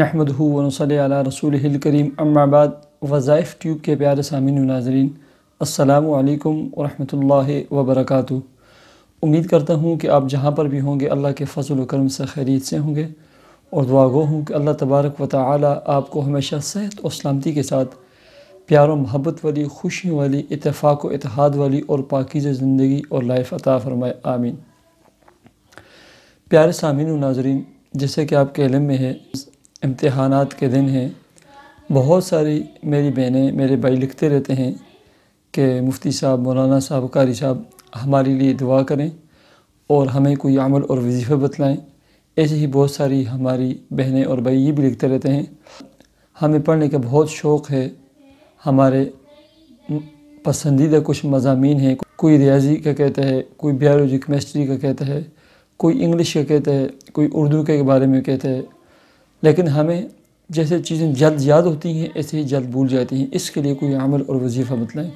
नहमद वनसल रसूल करीम अम्माबाद वज़ाइफ़ ट्यूब के प्यारे सामिन नाजरीन असलकम वरहमल वबरक उम्मीद करता हूँ कि आप जहाँ पर भी होंगे अल्लाह के फजल करम से खरीद से होंगे और दुआ गो हूँ कि अल्लाह तबारक व ताली आपको हमेशा सेहत और सलामती के साथ प्यार और मोहब्बत वाली खुशी वाली इतफ़ाक़ व इतिहाद वाली और पाकिज़ ज़िंदगी और लाइफ अता फ़रमाए आमीन प्यारे सामिन नाजरीन जैसे कि आपके इलम में है इम्तहान के दिन हैं बहुत सारी मेरी बहनें मेरे भाई लिखते रहते हैं कि मुफ्ती साहब मौलाना साहब कारी साहब हमारे लिए दुआ करें और हमें कोई अमल और वजीफ़े बतलाएं ऐसे ही बहुत सारी हमारी बहनें और भाई ये भी लिखते रहते हैं हमें पढ़ने का बहुत शौक़ है हमारे पसंदीदा कुछ मजामी हैं कोई रियाजी का कहता है कोई बायोलॉजी केमिस्ट्री का कहता है कोई इंग्लिश का कहता है कोई उर्दू के बारे में कहता है लेकिन हमें जैसे चीज़ें जल्द याद होती हैं ऐसे ही जल्द भूल जाती हैं इसके लिए कोई अमल और वजीफ़ा बतलाएँ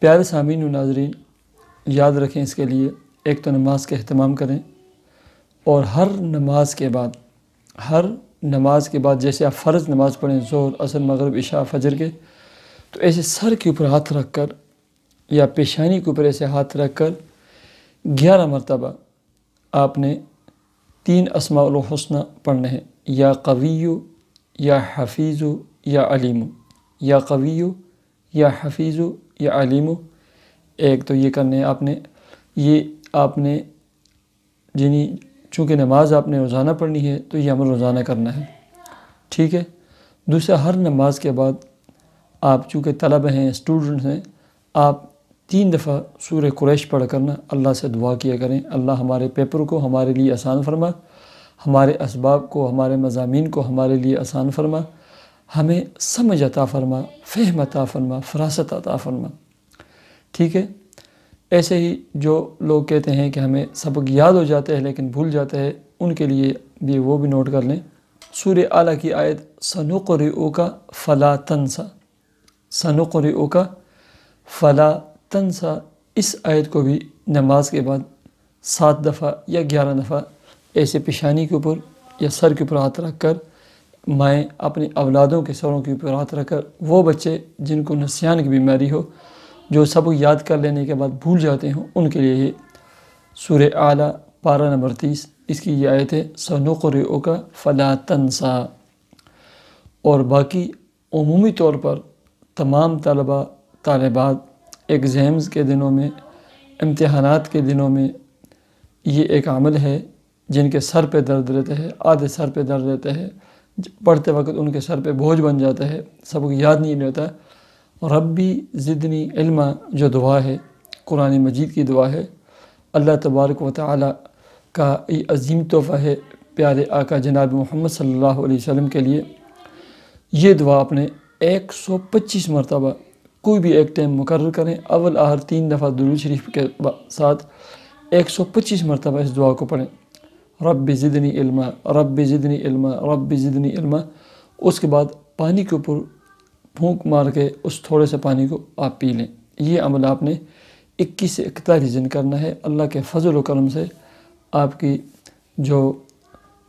प्यारे सामीन नाजरीन याद रखें इसके लिए एक तो नमाज का अहतमाम करें और हर नमाज के बाद हर नमाज के बाद जैसे आप फ़र्ज़ नमाज पढ़ें जोर असर मगरब इशा फजर के तो ऐसे सर के ऊपर हाथ रख कर या पेशानी के ऊपर ऐसे हाथ रख कर ग्यारह मरतबा आपने तीन असमा हसना पढ़ने हैं या कवियु या हफीज़ु या अलीमु या कवियु या हफीज़ु या अलीमु एक तो ये करने आपने ये आपने जिन्हें चूँकि नमाज़ आपने रोज़ाना पढ़नी है तो ये अमल रोज़ाना करना है ठीक है दूसरा हर नमाज के बाद आप चूँकि तलब हैं स्टूडेंट्स हैं आप तीन दफ़ा सूर्य कुरैश पढ़ करना अल्लाह से दुआ किया करें अल्लाह हमारे पेपर को हमारे लिए आसान फरमा हमारे इसबाब को हमारे मजामी को हमारे लिए आसान फरमा हमें समझ अता फरमा फ़हम अता फरमा फरासत अता फरमा ठीक है ऐसे ही जो लोग कहते हैं कि हमें सबक याद हो जाते हैं लेकिन भूल जाते हैं उनके लिए भी वो भी नोट कर लें सूर्य आला की आयत सनुक़्रो का फ़ला तनसा सनुक़्रो का फ़ला तनसा इस आयत को भी नमाज के बाद सात दफ़ा या ग्यारह दफ़ा ऐसे पेशानी के ऊपर या सर के ऊपर हाथ रख कर माएँ अपने अवलादों के सरों के ऊपर हाथ रख कर वो बच्चे जिनको नसियान की बीमारी हो जो सबक याद कर लेने के बाद भूल जाते हों उनके लिए ये सूर्य आला पारा नंबर तीस इसकी ये आयत है सनुकर का फ़ला तनसा और बाकी अमूमी तौर पर तमाम तलबा तलबात एग्ज़ाम्स के दिनों में इम्तहान के दिनों में ये एक अमल है जिनके सर पे दर्द रहते हैं आधे सर पे दर्द रहते हैं पढ़ते वक्त उनके सर पे बोझ बन जाता है सबको याद नहीं रहता रबी ज़िदनी इल्मा जो दुआ है कुरान मजीद की दुआ है अल्लाह तबारक व ताली का ये अजीम तोहफ़ा है प्यारे आका जनाब मोहम्मद सल्लल्लाहु अलैहि वसल्लम के लिए ये दुआ आपने 125 मरतबा कोई भी एक टाइम मुकर करें अवल आहर तीन दफ़ा दुरू शरीफ के साथ पच्चीस मरतबा इस दुआ को पढ़ें रब ज़िदनी इल्मा रब ज़िदनी इल्मा रब ज़िदनी इल्मा उसके बाद पानी के ऊपर फूंक मार के उस थोड़े से पानी को आप पी लें ये अमल आपने इक्कीस से इकतालीस दिन करना है अल्लाह के फजल करम से आपकी जो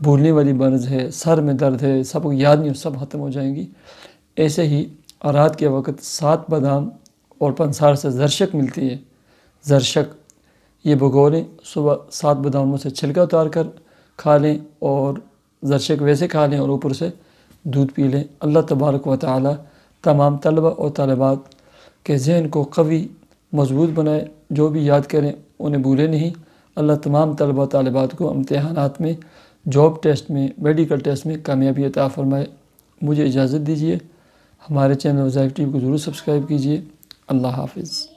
भूलने वाली मर्ज है सर में दर्द है सब याद नहीं सब ख़त्म हो जाएंगी ऐसे ही रात के वक्त सात बादाम और पंसार से जरशक मिलती है जरशक ये भगोरें सुबह सात बादाम में से छिलका उतार कर खा लें और जरशक वैसे खा लें और ऊपर से दूध पी लें अल्लाह तबारक व ताली तमाम तलबा और तलबात के जहन को कवि मजबूत बनाए जो भी याद करें उन्हें भूलें नहीं अल्लाह तमाम तलबा तलबात को इम्तहान में जॉब टेस्ट में मेडिकल टेस्ट में कामयाबी अता फ़रमाए मुझे इजाज़त दीजिए हमारे चैनल वज़ाइफ टी को ज़रूर सब्सक्राइब कीजिए अल्लाह हाफिज़